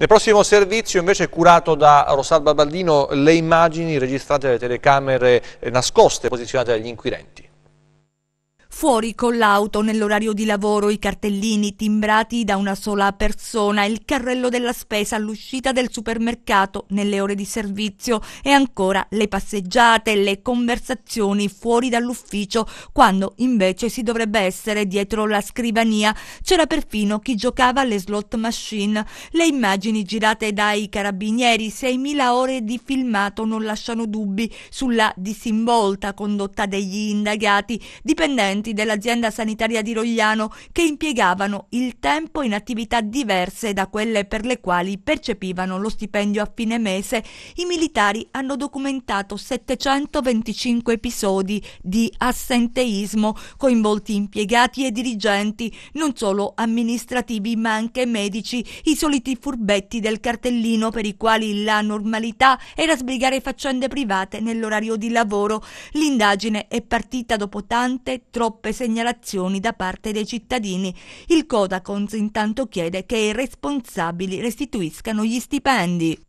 Nel prossimo servizio invece curato da Rosalba Baldino le immagini registrate dalle telecamere eh, nascoste posizionate dagli inquirenti. Fuori con l'auto nell'orario di lavoro, i cartellini timbrati da una sola persona, il carrello della spesa all'uscita del supermercato nelle ore di servizio e ancora le passeggiate, le conversazioni fuori dall'ufficio, quando invece si dovrebbe essere dietro la scrivania. C'era perfino chi giocava alle slot machine. Le immagini girate dai carabinieri, 6.000 ore di filmato non lasciano dubbi sulla disinvolta condotta degli indagati, dipendenti impiegati dell'azienda sanitaria di Rogliano che impiegavano il tempo in attività diverse da quelle per le quali percepivano lo stipendio a fine mese, i militari hanno documentato 725 episodi di assenteismo coinvolti impiegati e dirigenti, non solo amministrativi ma anche medici, i soliti furbetti del cartellino per i quali la normalità era sbrigare faccende private nell'orario di lavoro. L'indagine è partita dopo tante, troppe troppe segnalazioni da parte dei cittadini. Il Codacons intanto chiede che i responsabili restituiscano gli stipendi.